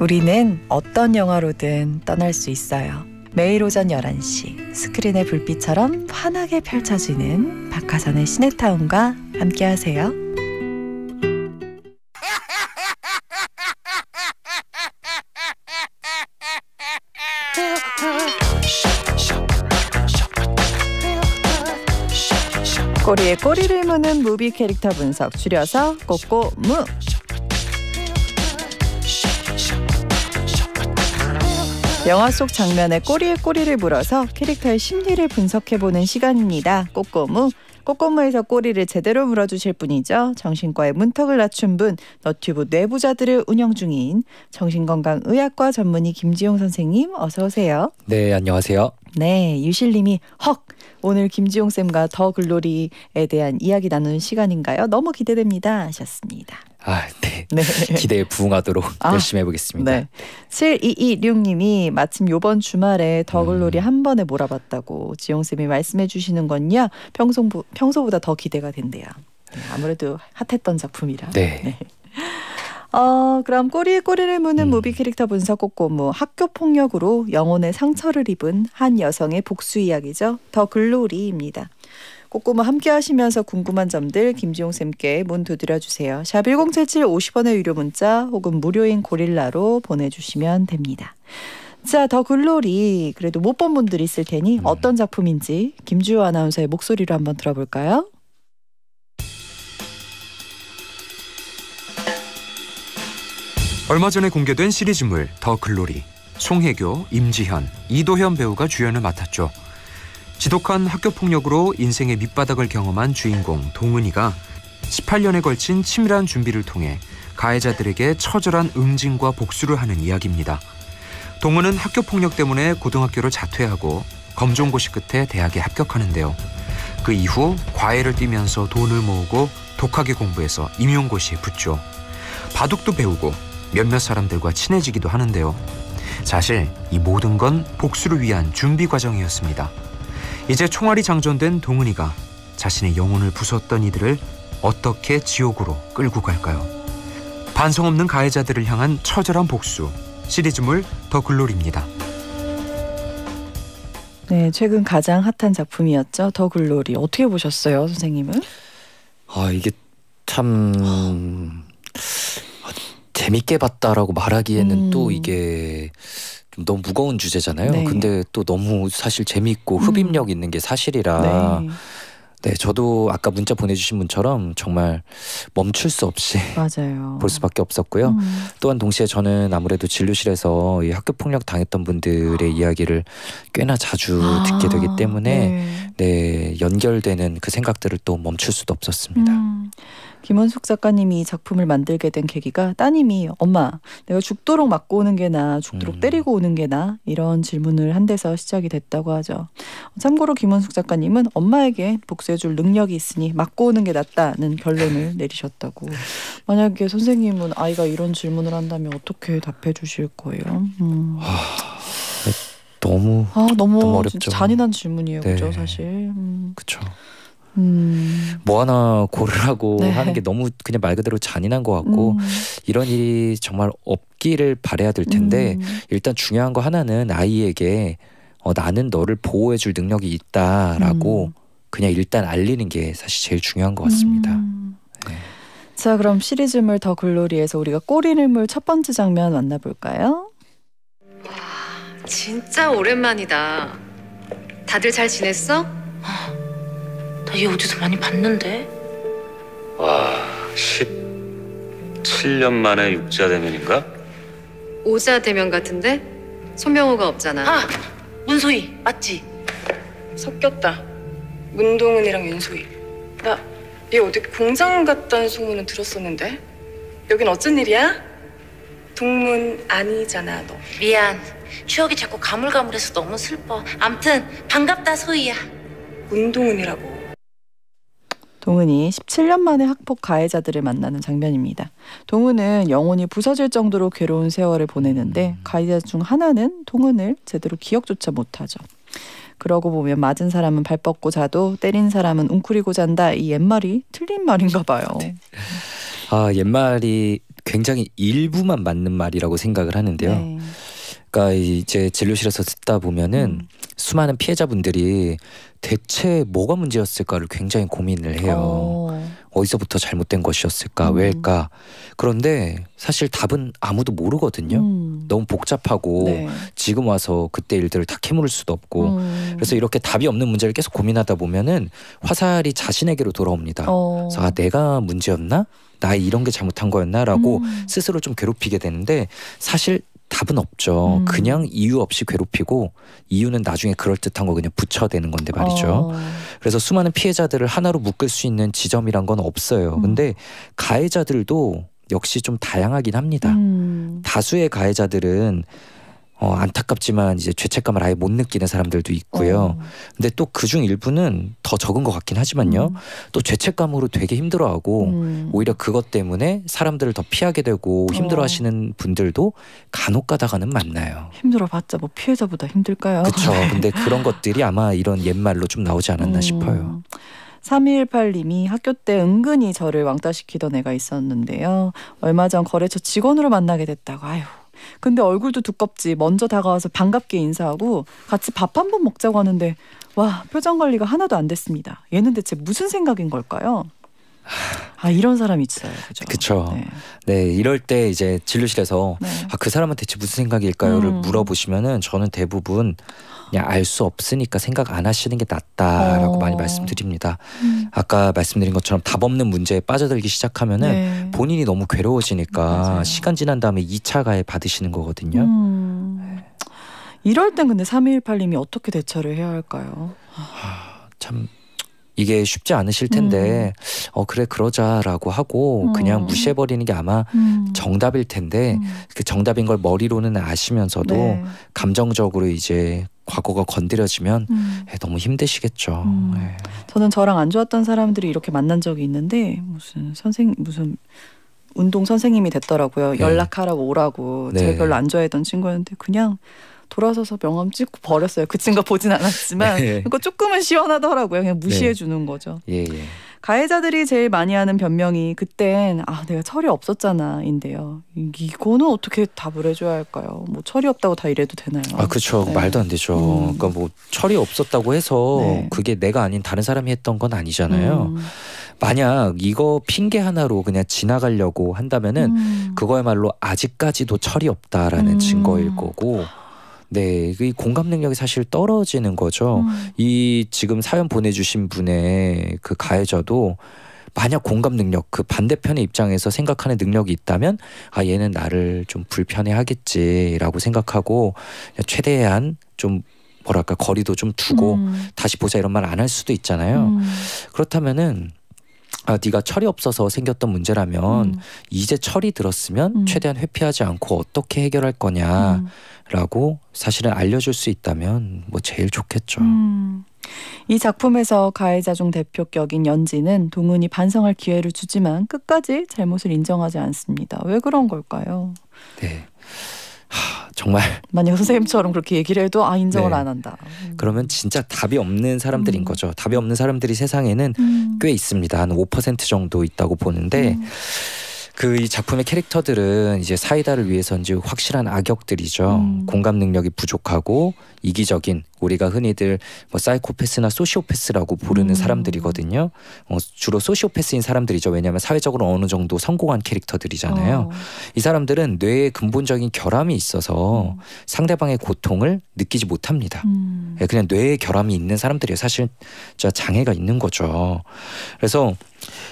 우리는 어떤 영화로든 떠날 수 있어요. 매일 오전 11시 스크린의 불빛처럼 환하게 펼쳐지는 박하선의 시네타운과 함께하세요. 꼬리에 꼬리를 무는 무비 캐릭터 분석 줄여서 꼬꼬무 영화 속장면의 꼬리에 꼬리를 물어서 캐릭터의 심리를 분석해보는 시간입니다. 꼬꼬무. 꼬꼬무에서 꼬리를 제대로 물어주실 분이죠. 정신과의 문턱을 낮춘 분, 너튜브 뇌부자들을 운영 중인 정신건강의학과 전문의 김지용 선생님 어서 오세요. 네, 안녕하세요. 네, 유실님이 헉 오늘 김지용 쌤과 더 글로리에 대한 이야기 나누는 시간인가요? 너무 기대됩니다 하셨습니다. 아, 네. 네. 기대에 부응하도록 아, 열심히 해보겠습니다. 네. 7226님이 마침 요번 주말에 더글로리 음. 한 번에 몰아봤다고 지용쌤이 말씀해 주시는 건요. 평소, 평소보다 더 기대가 된대요. 네, 아무래도 핫했던 작품이라. 네. 네. 어, 그럼 꼬리에 꼬리를 무는 음. 무비 캐릭터 분석 꼬꼬무 뭐 학교 폭력으로 영혼의 상처를 입은 한 여성의 복수 이야기죠. 더 글로리입니다. 꼬꼬무 뭐 함께 하시면서 궁금한 점들 김지용 쌤께 문 두드려 주세요. 샵 1077 50원의 유료 문자 혹은 무료인 고릴라로 보내주시면 됩니다. 자, 더 글로리 그래도 못 본 분들이 있을 테니 음. 어떤 작품인지 김주호 아나운서의 목소리로 한번 들어볼까요? 얼마 전에 공개된 시리즈물 더 글로리 송혜교, 임지현, 이도현 배우가 주연을 맡았죠. 지독한 학교 폭력으로 인생의 밑바닥을 경험한 주인공 동은이가 18년에 걸친 치밀한 준비를 통해 가해자들에게 처절한 응징과 복수를 하는 이야기입니다. 동은은 학교 폭력 때문에 고등학교를 자퇴하고 검정고시 끝에 대학에 합격하는데요. 그 이후 과외를 뛰면서 돈을 모으고 독하게 공부해서 임용고시에 붙죠. 바둑도 배우고 몇몇 사람들과 친해지기도 하는데요. 사실 이 모든 건 복수를 위한 준비 과정이었습니다. 이제 총알이 장전된 동은이가 자신의 영혼을 부쉈던 이들을 어떻게 지옥으로 끌고 갈까요? 반성 없는 가해자들을 향한 처절한 복수 시리즈물 더 글로리입니다. 네, 최근 가장 핫한 작품이었죠. 더 글로리. 어떻게 보셨어요, 선생님은? 아, 이게 참 아. 재밌게 봤다라고 말하기에는 음. 또 이게 좀 너무 무거운 주제잖아요. 네. 근데 또 너무 사실 재미있고 음. 흡입력 음. 있는 게 사실이라. 네. 네. 저도 아까 문자 보내주신 분처럼 정말 멈출 수 없이 맞아요. 볼 수밖에 없었고요. 음. 또한 동시에 저는 아무래도 진료실에서 이 학교 폭력 당했던 분들의 아. 이야기를 꽤나 자주 아. 듣게 되기 때문에 네. 네. 연결되는 그 생각들을 또 멈출 수도 없었습니다. 음. 김원숙 작가님이 작품을 만들게 된 계기가 따님이 엄마 내가 죽도록 맞고 오는 게 나 죽도록 음. 때리고 오는 게 나 이런 질문을 한 데서 시작이 됐다고 하죠. 참고로 김원숙 작가님은 엄마에게 복수해줄 능력이 있으니 맞고 오는 게 낫다는 결론을 내리셨다고. 만약에 선생님은 아이가 이런 질문을 한다면 어떻게 답해 주실 거예요? 음. 아, 너무 아 너무, 너무 어렵죠. 잔인한 질문이에요, 네. 그죠 사실. 음. 그렇죠. 음. 뭐 하나 고르라고 네. 하는 게 너무 그냥 말 그대로 잔인한 것 같고 음. 이런 일이 정말 없기를 바래야 될 텐데 음. 일단 중요한 거 하나는 아이에게 어, 나는 너를 보호해줄 능력이 있다라고 음. 그냥 일단 알리는 게 사실 제일 중요한 것 같습니다. 음. 네. 자 그럼 시리즈물 더 글로리에서 우리가 꼬리를물 첫 번째 장면 만나볼까요? 와 진짜 오랜만이다. 다들 잘 지냈어? 나얘 어디서 많이 봤는데? 와, 17년 만에 육자 대면인가? 오자 대면 같은데? 손명호가 없잖아. 아, 문소희 맞지? 섞였다. 문동은이랑 윤소희. 나얘 어디 공장 갔다는 소문은 들었었는데? 여긴 어쩐 일이야? 동문 아니잖아, 너. 미안. 추억이 자꾸 가물가물해서 너무 슬퍼. 암튼 반갑다 소희야. 문동은이라고. 동은이 17년 만에 학폭 가해자들을 만나는 장면입니다. 동은은 영혼이 부서질 정도로 괴로운 세월을 보내는데 음. 가해자 중 하나는 동은을 제대로 기억조차 못하죠. 그러고 보면 맞은 사람은 발 뻗고 자도 때린 사람은 웅크리고 잔다 이 옛말이 틀린 말인가 봐요. 네. 아 옛말이 굉장히 일부만 맞는 말이라고 생각을 하는데요. 네. 그러니까 이제 진료실에서 듣다 보면은 음. 수많은 피해자분들이 대체 뭐가 문제였을까를 굉장히 고민을 해요. 오. 어. 어디서부터 잘못된 것이었을까, 음. 왜일까. 그런데 사실 답은 아무도 모르거든요. 음. 너무 복잡하고 네. 지금 와서 그때 일들을 다 캐물을 수도 없고. 음. 그래서 이렇게 답이 없는 문제를 계속 고민하다 보면은 화살이 자신에게로 돌아옵니다. 어. 그래서 아, 내가 문제였나? 나 이런 게 잘못한 거였나라고 음. 스스로 좀 괴롭히게 되는데 사실 답은 없죠. 음. 그냥 이유 없이 괴롭히고 이유는 나중에 그럴듯한 거 그냥 붙여대는 건데 말이죠. 어. 그래서 수많은 피해자들을 하나로 묶을 수 있는 지점이란 건 없어요. 음. 근데 가해자들도 역시 좀 다양하긴 합니다. 음. 다수의 가해자들은 어, 안타깝지만 이제 죄책감을 아예 못 느끼는 사람들도 있고요. 오. 어. 근데 또 그중 일부는 더 적은 것 같긴 하지만요. 음. 또 죄책감으로 되게 힘들어하고 음. 오히려 그것 때문에 사람들을 더 피하게 되고 어. 힘들어하시는 분들도 간혹가다가는 만나요. 힘들어봤자 뭐 피해자보다 힘들까요? 그렇죠. 근데 그런 것들이 아마 이런 옛말로 좀 나오지 않았나 음. 싶어요. 3218님이 학교 때 은근히 저를 왕따시키던 애가 있었는데요. 얼마 전 거래처 직원으로 만나게 됐다고. 아휴, 근데 얼굴도 두껍지 먼저 다가와서 반갑게 인사하고 같이 밥 한 번 먹자고 하는데 와 표정 관리가 하나도 안 됐습니다. 얘는 대체 무슨 생각인 걸까요? 아 이런 사람 이 있어요. 그렇죠. 네. 네. 이럴 때 이제 진료실에서 네. 아그 사람은 대체 무슨 생각일까요를 음. 물어보시면은 저는 대부분 그냥 알 수 없으니까 생각 안 하시는 게 낫다라고 어. 많이 말씀드립니다. 음. 아까 말씀드린 것처럼 답 없는 문제에 빠져들기 시작하면은 네. 본인이 너무 괴로워지니까 맞아요. 시간 지난 다음에 2차 가해 받으시는 거거든요. 음. 이럴 땐 근데 3218님이 어떻게 대처를 해야 할까요? 아, 참 이게 쉽지 않으실 텐데 음. 음. 어 그래 그러자라고 하고 음. 그냥 무시해 버리는 게 아마 음. 정답일 텐데 음. 그 정답인 걸 머리로는 아시면서도 네. 감정적으로 이제 과거가 건드려지면 에, 음. 예, 너무 힘드시겠죠. 네. 저는 저랑 안 좋았던 사람들이 이렇게 만난 적이 있는데 무슨 선생 무슨 운동 선생님이 됐더라고요. 네. 연락하라고 오라고 제가 네. 별로 안 좋아했던 친구였는데 그냥 돌아서서 명함 찍고 버렸어요. 그 친구가 보진 않았지만 네. 그거 조금은 시원하더라고요. 그냥 무시해 네. 주는 거죠. 예, 예. 가해자들이 제일 많이 하는 변명이 그땐 아 내가 철이 없었잖아인데요. 이거는 어떻게 답을 해줘야 할까요? 뭐 철이 없다고 다 이래도 되나요? 아 그렇죠 네. 말도 안 되죠. 음. 그러니까 뭐 철이 없었다고 해서 네. 그게 내가 아닌 다른 사람이 했던 건 아니잖아요. 음. 만약 이거 핑계 하나로 그냥 지나가려고 한다면은 음. 그거야말로 아직까지도 철이 없다라는 음. 증거일 거고 네, 이 공감 능력이 사실 떨어지는 거죠. 음. 이 지금 사연 보내주신 분의 그 가해자도 만약 공감 능력 그 반대편의 입장에서 생각하는 능력이 있다면 아 얘는 나를 좀 불편해하겠지라고 생각하고 최대한 좀 뭐랄까 거리도 좀 두고 음. 다시 보자 이런 말 안 할 수도 있잖아요. 음. 그렇다면은 아, 네가 철이 없어서 생겼던 문제라면 음. 이제 철이 들었으면 음. 최대한 회피하지 않고 어떻게 해결할 거냐라고 사실은 알려줄 수 있다면 뭐 제일 좋겠죠. 음. 이 작품에서 가해자중 대표격인 연지는 동훈이 반성할 기회를 주지만 끝까지 잘못을 인정하지 않습니다. 왜 그런 걸까요? 네. 정말 만약 선생님처럼 그렇게 얘기를 해도 아 인정을 네. 안 한다. 음. 그러면 진짜 답이 없는 사람들인 음. 거죠. 답이 없는 사람들이 세상에는 음. 꽤 있습니다. 한 5% 정도 있다고 보는데 음. 그이 작품의 캐릭터들은 이제 사이다를 위해서인지 확실한 악역들이죠. 음. 공감 능력이 부족하고 이기적인 우리가 흔히들 뭐 사이코패스나 소시오패스라고 부르는 음. 사람들이거든요. 어, 주로 소시오패스인 사람들이죠. 왜냐하면 사회적으로 어느 정도 성공한 캐릭터들이잖아요. 어. 이 사람들은 뇌에 근본적인 결함이 있어서 음. 상대방의 고통을 느끼지 못합니다. 음. 예, 그냥 뇌에 결함이 있는 사람들이에요. 사실 장애가 있는 거죠. 그래서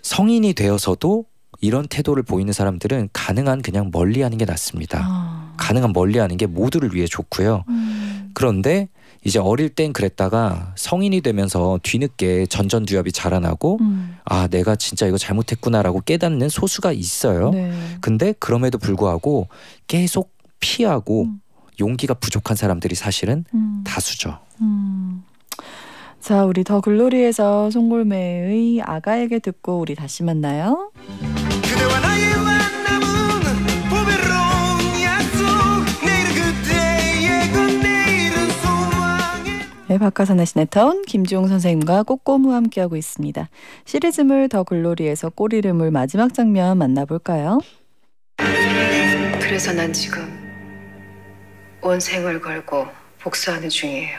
성인이 되어서도 이런 태도를 보이는 사람들은 가능한 그냥 멀리하는 게 낫습니다. 아. 가능한 멀리하는 게 모두를 위해 좋고요. 음. 그런데 이제 어릴 땐 그랬다가 성인이 되면서 뒤늦게 전전두엽이 자라나고 음. 아 내가 진짜 이거 잘못했구나라고 깨닫는 소수가 있어요. 네. 근데 그럼에도 불구하고 계속 피하고 음. 용기가 부족한 사람들이 사실은 음. 다수죠. 음. 자, 우리 더 글로리에서 송골매의 아가에게 듣고 우리 다시 만나요. 네, 박하선의 시네타운 김지용 선생님과 꼬꼬무 함께하고 있습니다. 시리즈물 더 글로리에서 꼬리름을 마지막 장면 만나볼까요? 그래서 난 지금 온 생을 걸고 복수하는 중이에요.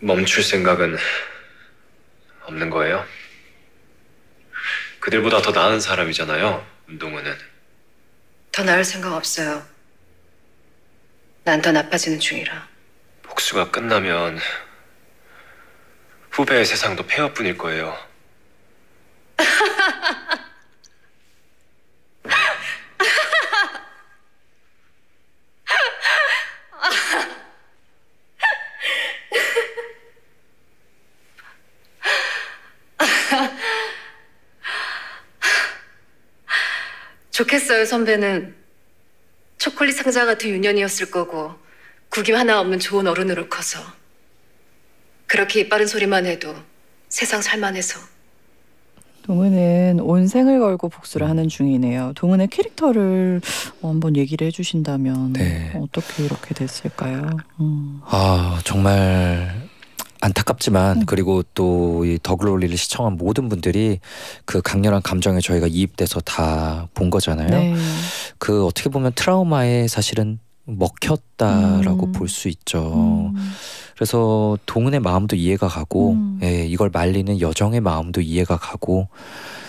멈출 생각은 없는 거예요? 그들보다 더 나은 사람이잖아요. 운동은은. 더 나을 생각 없어요. 난 더 나빠지는 중이라. 복수가 끝나면 후배의 세상도 폐허뿐일 거예요. 선배는 초콜릿 상자 같은 유년이었을 거고 구김 하나 없는 좋은 어른으로 커서 그렇게 이빠른 소리만 해도 세상 살만해서 동은은 온생을 걸고 복수를 하는 중이네요. 동은의 캐릭터를 한번 얘기를 해주신다면 네. 어떻게 이렇게 됐을까요? 음. 아 정말 안타깝지만 음. 그리고 또 이 더글로리를 시청한 모든 분들이 그 강렬한 감정에 저희가 이입돼서 다 본 거잖아요. 네. 그 어떻게 보면 트라우마에 사실은 먹혔다라고 음. 볼수 있죠. 음. 그래서 동은의 마음도 이해가 가고 음. 예, 이걸 말리는 여정의 마음도 이해가 가고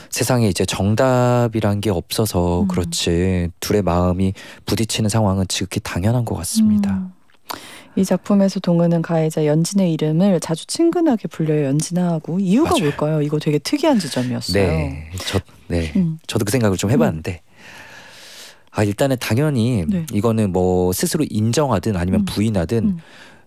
세상에 이제 정답이란 게 없어서 음. 그렇지 둘의 마음이 부딪히는 상황은 지극히 당연한 것 같습니다. 음. 이 작품에서 동은은 가해자 연진의 이름을 자주 친근하게 불려요. 연진아하고 이유가 맞아요. 뭘까요? 이거 되게 특이한 지점이었어요. 네, 저, 네. 음. 저도 그 생각을 좀 음. 해봤는데 아 일단은 당연히 네. 이거는 뭐 스스로 인정하든 아니면 음. 부인하든 음.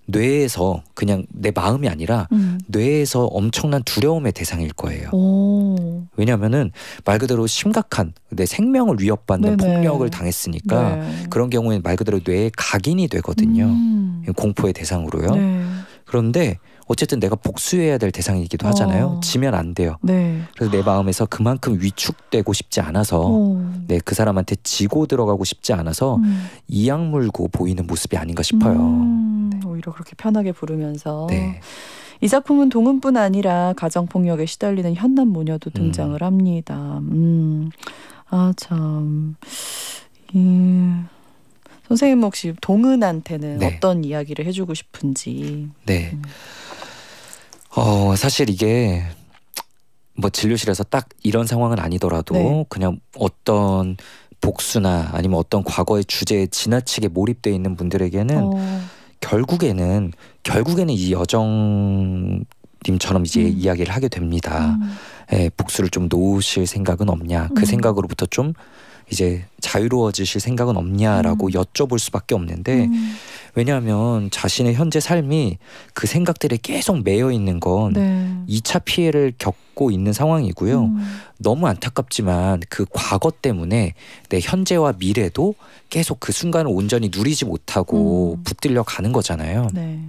뇌에서 그냥 내 마음이 아니라 음. 뇌에서 엄청난 두려움의 대상일 거예요. 오. 왜냐하면은 말 그대로 심각한 내 생명을 위협받는 네네. 폭력을 당했으니까 네. 그런 경우에는 말 그대로 뇌에 각인이 되거든요. 음. 공포의 대상으로요. 네. 그런데 어쨌든 내가 복수해야 될 대상이기도 하잖아요. 어. 지면 안 돼요. 네. 그래서 내 마음에서 그만큼 위축되고 싶지 않아서 어. 네, 그 사람한테 지고 들어가고 싶지 않아서 음. 이악물고 보이는 모습이 아닌가 싶어요. 음, 네. 오히려 그렇게 편하게 부르면서 네. 이 작품은 동은뿐 아니라 가정폭력에 시달리는 현남 모녀도 음. 등장을 음. 합니다. 음. 아 참. 예. 선생님 혹시 동은한테는 네. 어떤 이야기를 해주고 싶은지. 네. 음. 어 사실 이게 뭐 진료실에서 딱 이런 상황은 아니더라도 네. 그냥 어떤 복수나 아니면 어떤 과거의 주제에 지나치게 몰입돼 있는 분들에게는 어. 결국에는 결국에는 이 여정 님처럼 이제 음. 이야기를 하게 됩니다. 음. 예, 복수를 좀 놓으실 생각은 없냐? 그 음. 생각으로부터 좀 이제 자유로워지실 생각은 없냐라고 음. 여쭤볼 수밖에 없는데 음. 왜냐하면 자신의 현재 삶이 그 생각들에 계속 매여 있는 건이차 네. 피해를 겪고 있는 상황이고요. 음. 너무 안타깝지만 그 과거 때문에 내 현재와 미래도 계속 그 순간을 온전히 누리지 못하고 음. 붙들려 가는 거잖아요. 네.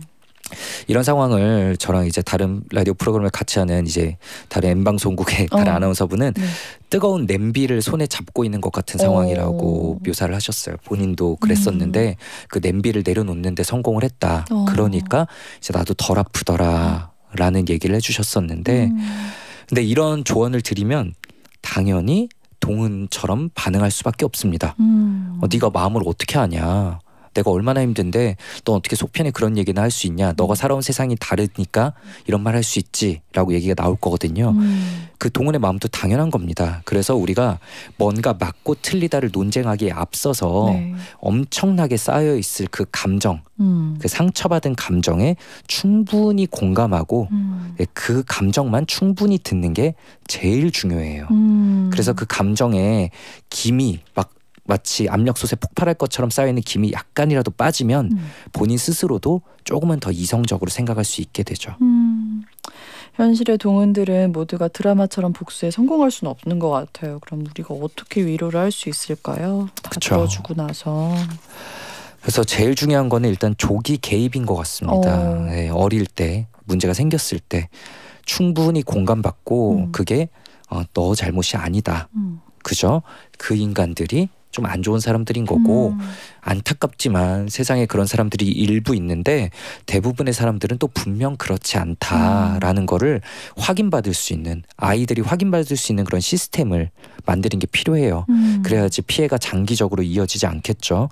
이런 상황을 저랑 이제 다른 라디오 프로그램을 같이 하는 이제 다른 M 방송국의 어. 다른 어. 아나운서분은 네. 뜨거운 냄비를 손에 잡고 있는 것 같은 상황이라고 오. 어. 묘사를 하셨어요. 본인도 그랬었는데 음. 그 냄비를 내려놓는데 성공을 했다. 어. 그러니까 이제 나도 덜 아프더라라는 얘기를 해주셨었는데 음. 근데 이런 조언을 드리면 당연히 동은처럼 반응할 수밖에 없습니다. 음. 어, 네가 마음을 어떻게 아냐? 내가 얼마나 힘든데 넌 어떻게 속편에 그런 얘기나 할수 있냐 너가 음. 살아온 세상이 다르니까 이런 말 할 수 있지라고 얘기가 나올 거거든요 음. 그 동훈의 마음도 당연한 겁니다 그래서 우리가 뭔가 맞고 틀리다를 논쟁하기에 앞서서 네. 엄청나게 쌓여 있을 그 감정 음. 그 상처받은 감정에 충분히 공감하고 음. 네, 그 감정만 충분히 듣는 게 제일 중요해요 음. 그래서 그 감정에 김이 막 마치 압력솥에 폭발할 것처럼 쌓여있는 김이 약간이라도 빠지면 음. 본인 스스로도 조금은 더 이성적으로 생각할 수 있게 되죠. 음. 현실의 동은들은 모두가 드라마처럼 복수에 성공할 수는 없는 것 같아요. 그럼 우리가 어떻게 위로를 할 수 있을까요? 다들주고 나서. 그래서 제일 중요한 거는 일단 조기 개입인 것 같습니다. 어. 네, 어릴 때 문제가 생겼을 때 충분히 공감받고 음. 그게 어, 너 잘못이 아니다. 음. 그죠? 그 인간들이 좀안 좋은 사람들인 거고 음. 안타깝지만 세상에 그런 사람들이 일부 있는데 대부분의 사람들은 또 분명 그렇지 않다라는 음. 거를 확인받을 수 있는 아이들이 확인받을 수 있는 그런 시스템을 만드는 게 필요해요. 음. 그래야지 피해가 장기적으로 이어지지 않겠죠.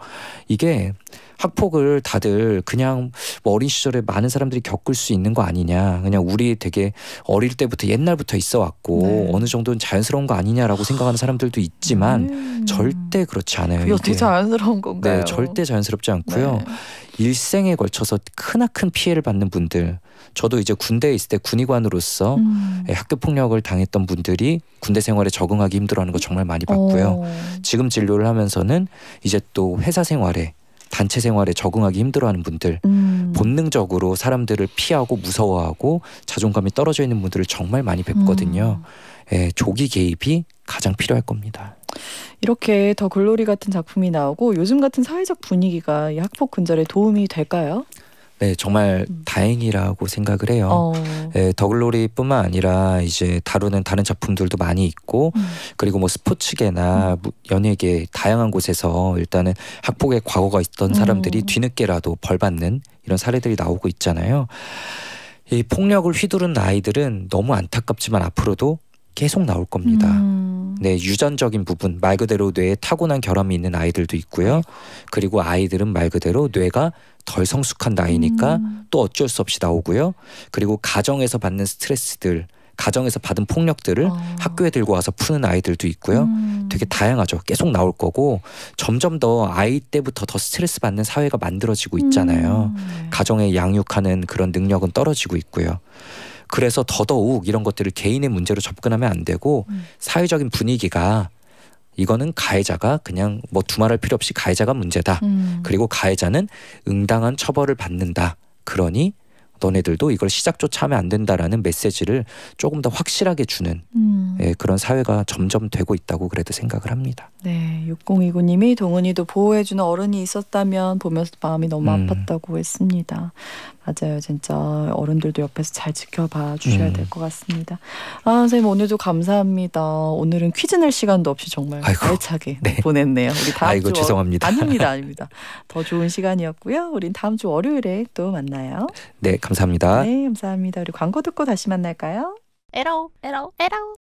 이게 학폭을 다들 그냥 뭐 어린 시절에 많은 사람들이 겪을 수 있는 거 아니냐. 그냥 우리 되게 어릴 때부터 옛날부터 있어 왔고 네. 어느 정도는 자연스러운 거 아니냐라고 생각하는 사람들도 있지만 음. 절대 그렇지 않아요. 이게 어떻게 자연스러운 건가요? 네, 절대 자연스럽지 않고요. 네. 일생에 걸쳐서 크나큰 피해를 받는 분들 저도 이제 군대에 있을 때 군의관으로서 음. 예, 학교 폭력을 당했던 분들이 군대 생활에 적응하기 힘들어하는 거 정말 많이 봤고요. 오. 지금 진료를 하면서는 이제 또 회사 생활에 단체 생활에 적응하기 힘들어하는 분들 음. 본능적으로 사람들을 피하고 무서워하고 자존감이 떨어져 있는 분들을 정말 많이 뵙거든요. 음. 예, 조기 개입이 가장 필요할 겁니다. 이렇게 더 글로리 같은 작품이 나오고 요즘 같은 사회적 분위기가 이 학폭 근절에 도움이 될까요? 네, 정말 음. 다행이라고 생각을 해요. 어. 네, 예, 더글로리뿐만 아니라 이제 다루는 다른 작품들도 많이 있고 음. 그리고 뭐 스포츠계나 음. 뭐 연예계 다양한 곳에서 일단은 학폭의 과거가 있던 음. 사람들이 뒤늦게라도 벌 받는 이런 사례들이 나오고 있잖아요. 이 폭력을 휘두른 아이들은 너무 안타깝지만 앞으로도 계속 나올 겁니다. 음. 네, 유전적인 부분 말 그대로 뇌에 타고난 결함이 있는 아이들도 있고요. 그리고 아이들은 말 그대로 뇌가 덜 성숙한 나이니까 음. 또 어쩔 수 없이 나오고요. 그리고 가정에서 받는 스트레스들 가정에서 받은 폭력들을 어. 학교에 들고 와서 푸는 아이들도 있고요. 음. 되게 다양하죠. 계속 나올 거고 점점 더 아이 때부터 더 스트레스 받는 사회가 만들어지고 있잖아요. 음. 네. 가정에 양육하는 그런 능력은 떨어지고 있고요. 그래서 더더욱 이런 것들을 개인의 문제로 접근하면 안 되고 음. 사회적인 분위기가 이거는 가해자가 그냥 뭐 두말할 필요 없이 가해자가 문제다. 음. 그리고 가해자는 응당한 처벌을 받는다. 그러니 너네들도 이걸 시작조차 하면 안 된다라는 메시지를 조금 더 확실하게 주는 음. 예, 그런 사회가 점점 되고 있다고 그래도 생각을 합니다. 네, 6029님이 동은이도 보호해주는 어른이 있었다면 보면서 마음이 너무 음. 아팠다고 했습니다. 맞아요, 진짜 어른들도 옆에서 잘 지켜봐 주셔야 음. 될것 같습니다. 아 선생님 오늘도 감사합니다. 오늘은 퀴즈 낼 시간도 없이 정말 아이고, 알차게 네. 보냈네요. 우리 다음 아이고, 주 죄송합니다. 아닙니다, 아닙니다. 더 좋은 시간이었고요. 우린 다음 주 월요일에 또 만나요. 네, 감사합니다. 감사합니다. 네, 감사합니다. 우리 광고 듣고 다시 만날까요? 에러 에러 에러